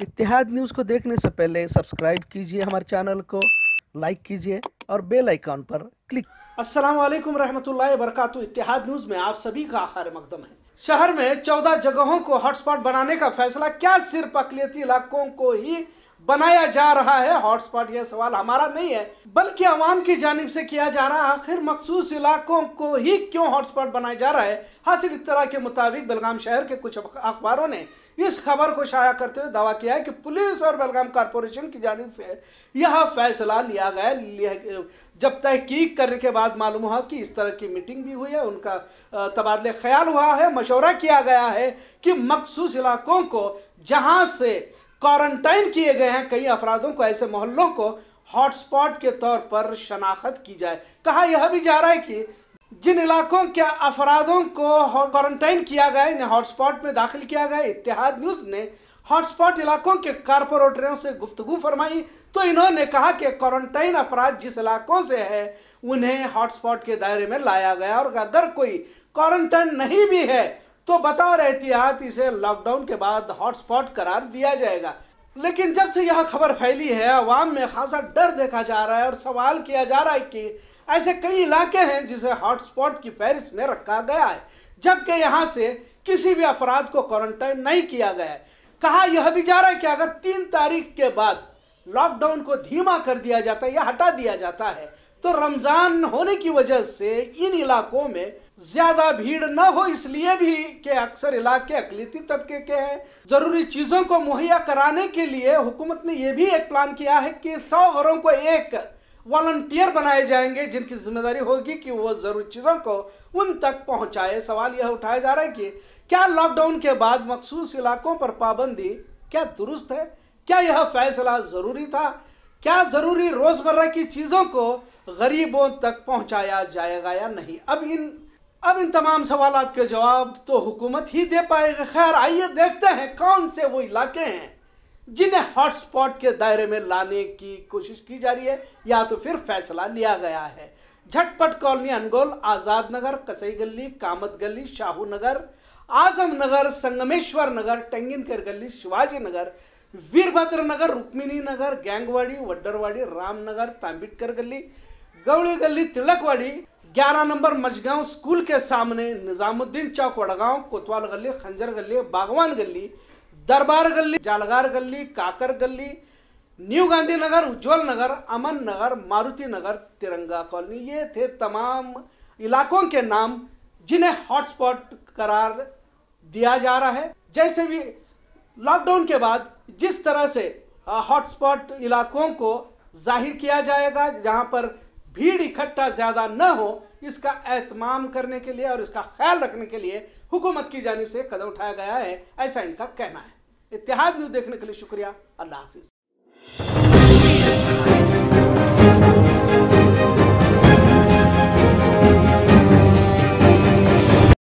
इतिहाद news को देखने से पहले सब्सक्राइब कीजिए हमारे चैनल को लाइक कीजिए और बेल आइकॉन पर क्लिक अस्सलाम वालेकुम रहमतुल्लाहि वबरकातु इतिहाद न्यूज़ में आप सभी का आखिर मकदम है शहर में चौदह जगहों को हॉटस्पॉट बनाने का फैसला क्या सिर्फ अकलियती इलाकों को ही बनाया जा रहा है हॉटस्पॉट यह सवाल हमारा नहीं है बल्कि आवाम की जानब से किया जा रहा है आखिर मखसूस इलाकों को ही क्यों हॉटस्पॉट बनाया जा रहा है हासिल इतला के मुताबिक बेलगाम शहर के कुछ अखबारों ने इस खबर को शाया करते हुए दावा किया है कि पुलिस और बेलगाम कॉरपोरेशन की जानब से यह फैसला लिया गया जब तहकीक करने के बाद मालूम हुआ कि इस तरह की मीटिंग भी हुई है उनका तबादले ख्याल हुआ है मशवरा किया गया है कि मखसूस इलाकों को जहाँ से क्वारंटाइन किए गए हैं कई अफराधों को ऐसे मोहल्लों को हॉटस्पॉट के तौर पर शनाख्त की जाए कहा यह भी जा रहा है कि जिन इलाकों के अफराधों को क्वारंटाइन किया गया इन्हें हॉटस्पॉट में दाखिल किया गया इतिहाद न्यूज़ ने हॉटस्पॉट इलाकों के कारपोरेटरों से गुफ्तगु फरमाई तो इन्होंने कहा कि क्वारंटाइन अपराध जिस इलाकों से है उन्हें हॉटस्पॉट के दायरे में लाया गया और अगर कोई क्वारंटाइन नहीं भी है तो रहे एहतियात इसे लॉकडाउन के बाद हॉटस्पॉट करार दिया जाएगा लेकिन जब से यह खबर फैली है अवाम में खासा डर देखा जा रहा है और सवाल किया जा रहा है कि ऐसे कई इलाके हैं जिसे हॉटस्पॉट की फहरिस्त में रखा गया है जबकि यहाँ से किसी भी अफराद को क्वारंटाइन नहीं किया गया है कहा यह भी जा रहा है कि अगर तीन तारीख के बाद लॉकडाउन को धीमा कर दिया जाता है या हटा दिया जाता है तो रमज़ान होने की वजह से इन इलाकों में ज़्यादा भीड़ न हो इसलिए भी कि अक्सर इलाके अकलीती तबके के हैं ज़रूरी चीज़ों को मुहैया कराने के लिए हुकूमत ने यह भी एक प्लान किया है कि सौ घरों को एक वॉल्टियर बनाए जाएंगे जिनकी जिम्मेदारी होगी कि वो ज़रूरी चीज़ों को उन तक पहुंचाए सवाल यह उठाया जा रहा है कि क्या लॉकडाउन के बाद मखसूस इलाकों पर पाबंदी क्या दुरुस्त है क्या यह फैसला ज़रूरी था क्या ज़रूरी रोज़मर्रा की चीज़ों को गरीबों तक पहुंचाया जाएगा या नहीं अब इन अब इन तमाम सवाल के जवाब तो हुकूमत ही दे पाएगी खैर आइए देखते हैं कौन से वो इलाके हैं जिन्हें हॉटस्पॉट के दायरे में लाने की कोशिश की जा रही है या तो फिर फैसला लिया गया है झटपट कॉलोनी अनगोल आज़ाद नगर कसई गली कामत गली शाहू नगर आजम नगर संगमेश्वर नगर टेंगिनकर गली शिवाजी नगर वीरभद्र नगर रुक्मिणी नगर गैंगवाड़ी वड्डरवाड़ी रामनगर तांबिटकर गली गवली गली तिलकवाड़ी ग्यारह नंबर मजगांव स्कूल के सामने निजामुद्दीन चौक वड़गांव कोतवाल गली खंजर गली बागवान गली दरबार गली जालगार गली काकर गली न्यू गांधी नगर उज्ज्वल नगर अमन नगर मारुति नगर तिरंगा कॉलोनी ये थे तमाम इलाकों के नाम जिन्हें हॉटस्पॉट करार दिया जा रहा है जैसे भी लॉकडाउन के बाद जिस तरह से हॉटस्पॉट इलाकों को जाहिर किया जाएगा जहाँ पर भीड़ इकट्ठा ज़्यादा न हो इसका एहतमाम करने के लिए और इसका ख्याल रखने के लिए हुकूमत की जानब से कदम उठाया गया है ऐसा इनका कहना है इतिहाद न्यूज़ देखने के लिए शुक्रिया अल्लाह हाफिज़